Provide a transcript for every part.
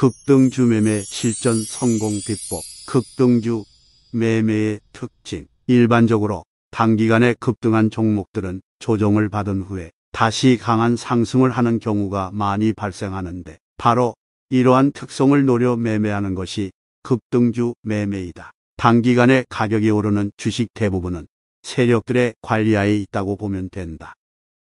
극등주 매매 실전 성공 비법 극등주 매매의 특징 일반적으로 단기간에 급등한 종목들은 조정을 받은 후에 다시 강한 상승을 하는 경우가 많이 발생하는데 바로 이러한 특성을 노려 매매하는 것이 급등주 매매이다. 단기간에 가격이 오르는 주식 대부분은 세력들의 관리하에 있다고 보면 된다.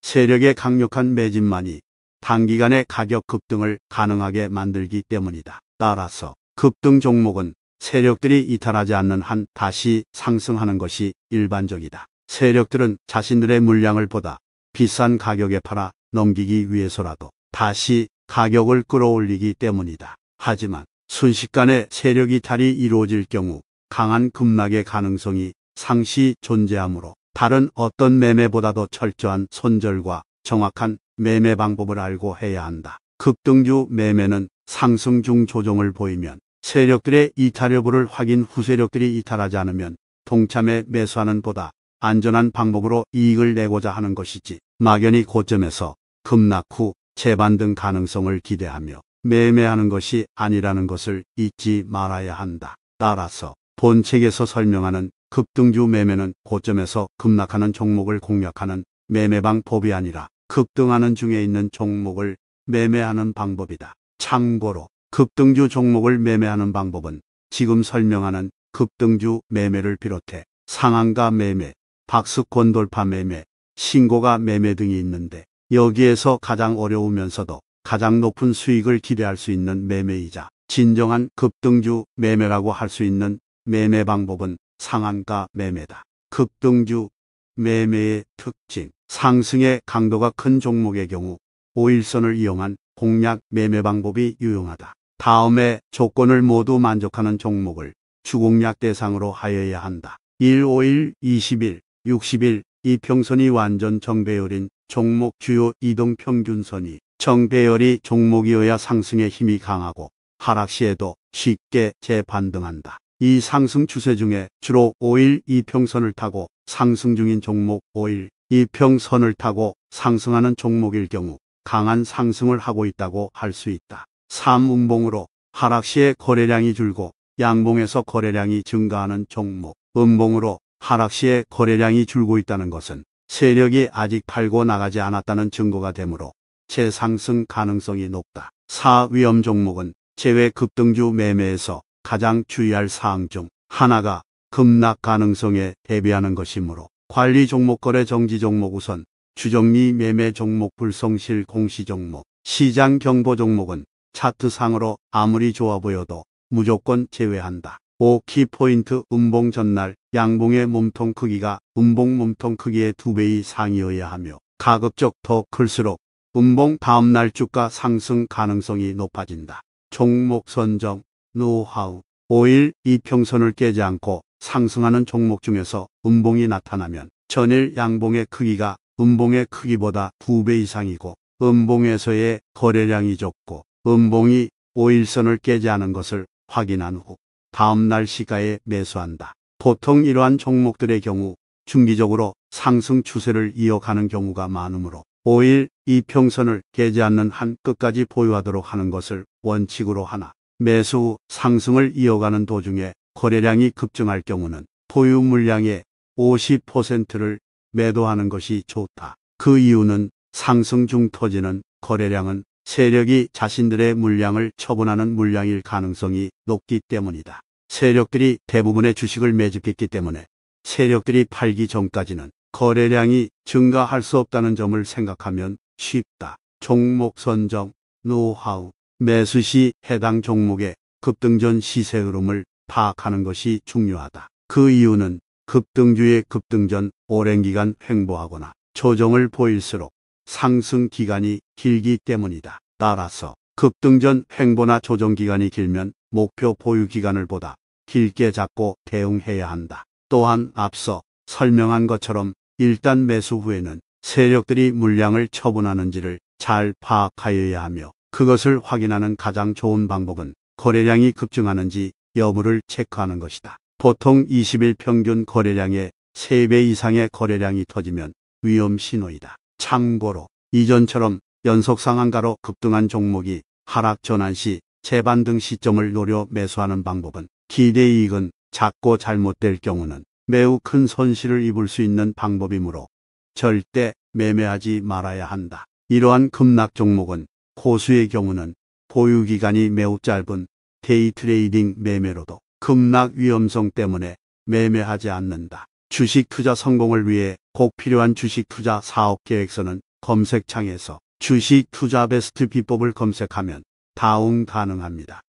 세력의 강력한 매집만이 단기간에 가격 급등을 가능하게 만들기 때문이다. 따라서 급등 종목은 세력들이 이탈하지 않는 한 다시 상승하는 것이 일반적이다. 세력들은 자신들의 물량을 보다 비싼 가격에 팔아 넘기기 위해서라도 다시 가격을 끌어올리기 때문이다. 하지만 순식간에 세력 이탈이 이루어질 경우 강한 급락의 가능성이 상시 존재하므로 다른 어떤 매매보다도 철저한 손절과 정확한 매매 방법을 알고 해야 한다. 급등주 매매는 상승 중 조정을 보이면 세력들의 이탈 여부를 확인 후 세력들이 이탈하지 않으면 동참해 매수하는 보다 안전한 방법으로 이익을 내고자 하는 것이지 막연히 고점에서 급락 후 재반등 가능성을 기대하며 매매하는 것이 아니라는 것을 잊지 말아야 한다. 따라서 본책에서 설명하는 급등주 매매는 고점에서 급락하는 종목을 공략하는 매매방법이 아니라 급등하는 중에 있는 종목을 매매하는 방법이다. 참고로 급등주 종목을 매매하는 방법은 지금 설명하는 급등주 매매를 비롯해 상한가 매매, 박스권 돌파 매매, 신고가 매매 등이 있는데 여기에서 가장 어려우면서도 가장 높은 수익을 기대할 수 있는 매매이자 진정한 급등주 매매라고 할 수 있는 매매 방법은 상한가 매매다. 급등주 매매의 특징, 상승의 강도가 큰 종목의 경우 5일선을 이용한 공략 매매 방법이 유용하다. 다음에 조건을 모두 만족하는 종목을 주공략 대상으로 하여야 한다. 1, 5일, 20일, 60일 이 평선이 완전 정배열인 종목 주요 이동 평균선이 정배열이 종목이어야 상승의 힘이 강하고 하락 시에도 쉽게 재반등한다. 이 상승 추세 중에 주로 5일 이평선을 타고 상승 중인 종목 5일 이평선을 타고 상승하는 종목일 경우 강한 상승을 하고 있다고 할 수 있다. 3음봉으로 하락 시에 거래량이 줄고 양봉에서 거래량이 증가하는 종목 음봉으로 하락 시에 거래량이 줄고 있다는 것은 세력이 아직 팔고 나가지 않았다는 증거가 되므로 재상승 가능성이 높다. 4위험 종목은 제외 급등주 매매에서 가장 주의할 사항 중 하나가 급락 가능성에 대비하는 것이므로 관리 종목 거래 정지 종목 우선 주정리 매매 종목 불성실 공시 종목 시장 경보 종목은 차트상으로 아무리 좋아 보여도 무조건 제외한다. 5. 키포인트 음봉 전날 양봉의 몸통 크기가 음봉 몸통 크기의 2배 이상이어야 하며 가급적 더 클수록 음봉 다음날 주가 상승 가능성이 높아진다. 종목 선정 노하우, 5일 이평선을 깨지 않고 상승하는 종목 중에서 음봉이 나타나면 전일 양봉의 크기가 음봉의 크기보다 2배 이상이고 음봉에서의 거래량이 적고 음봉이 5일선을 깨지 않은 것을 확인한 후 다음날 시가에 매수한다. 보통 이러한 종목들의 경우 중기적으로 상승 추세를 이어가는 경우가 많으므로 5일 이평선을 깨지 않는 한 끝까지 보유하도록 하는 것을 원칙으로 하나 매수, 상승을 이어가는 도중에 거래량이 급증할 경우는 보유 물량의 50%를 매도하는 것이 좋다. 그 이유는 상승 중 터지는 거래량은 세력이 자신들의 물량을 처분하는 물량일 가능성이 높기 때문이다. 세력들이 대부분의 주식을 매집했기 때문에 세력들이 팔기 전까지는 거래량이 증가할 수 없다는 점을 생각하면 쉽다. 종목 선정, 노하우 매수 시 해당 종목의 급등 전 시세 흐름을 파악하는 것이 중요하다. 그 이유는 급등주의 급등 전 오랜 기간 횡보하거나 조정을 보일수록 상승 기간이 길기 때문이다. 따라서 급등 전 횡보나 조정 기간이 길면 목표 보유 기간을 보다 길게 잡고 대응해야 한다. 또한 앞서 설명한 것처럼 일단 매수 후에는 세력들이 물량을 처분하는지를 잘 파악하여야 하며 그것을 확인하는 가장 좋은 방법은 거래량이 급증하는지 여부를 체크하는 것이다. 보통 20일 평균 거래량의 3배 이상의 거래량이 터지면 위험 신호이다. 참고로 이전처럼 연속 상한가로 급등한 종목이 하락 전환 시 재반등 시점을 노려 매수하는 방법은 기대이익은 작고 잘못될 경우는 매우 큰 손실을 입을 수 있는 방법이므로 절대 매매하지 말아야 한다. 이러한 급락 종목은 고수의 경우는 보유기간이 매우 짧은 데이트레이딩 매매로도 급락 위험성 때문에 매매하지 않는다. 주식 투자 성공을 위해 꼭 필요한 주식 투자 사업 계획서는 검색창에서 주식 투자 베스트 비법을 검색하면 다운 가능합니다.